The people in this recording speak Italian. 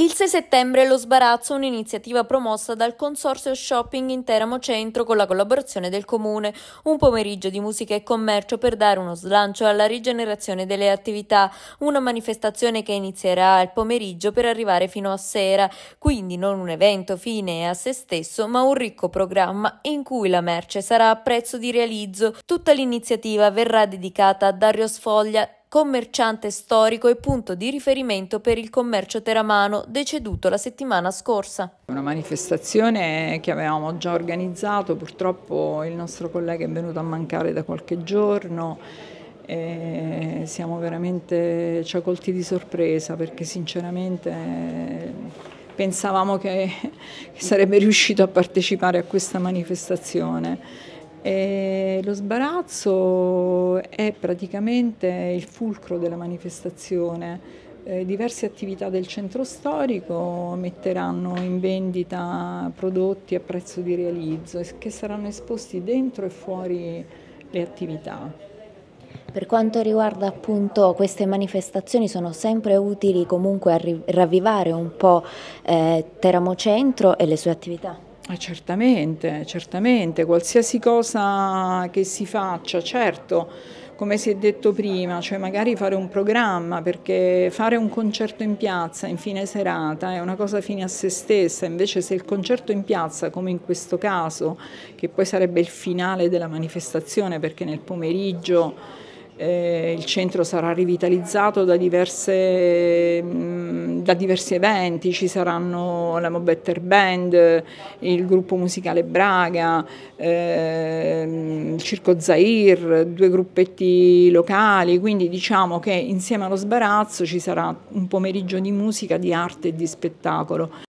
Il 6 settembre lo sbarazzo, un'iniziativa promossa dal Consorzio Shopping in Teramo Centro con la collaborazione del Comune, un pomeriggio di musica e commercio per dare uno slancio alla rigenerazione delle attività, una manifestazione che inizierà al pomeriggio per arrivare fino a sera, quindi non un evento fine a se stesso, ma un ricco programma in cui la merce sarà a prezzo di realizzo. Tutta l'iniziativa verrà dedicata a Dario Sfoglia, commerciante storico e punto di riferimento per il commercio teramano, deceduto la settimana scorsa. Una manifestazione che avevamo già organizzato, purtroppo il nostro collega è venuto a mancare da qualche giorno e siamo veramente ci ha colti di sorpresa perché sinceramente pensavamo che, che sarebbe riuscito a partecipare a questa manifestazione e lo sbarazzo è praticamente il fulcro della manifestazione. Eh, diverse attività del centro storico metteranno in vendita prodotti a prezzo di realizzo che saranno esposti dentro e fuori le attività. Per quanto riguarda appunto queste manifestazioni sono sempre utili comunque a ravvivare un po' eh, Teramo Centro e le sue attività? Ah, certamente, certamente, qualsiasi cosa che si faccia, certo, come si è detto prima, cioè magari fare un programma, perché fare un concerto in piazza in fine serata è una cosa fine a se stessa, invece se il concerto in piazza, come in questo caso, che poi sarebbe il finale della manifestazione, perché nel pomeriggio eh, il centro sarà rivitalizzato da, diverse, mm, da, diversi eventi, ci saranno la Mobetter Band, il gruppo musicale Braga, eh, il Circo Zair, due gruppetti locali, quindi diciamo che insieme allo sbarazzo ci sarà un pomeriggio di musica, di arte e di spettacolo.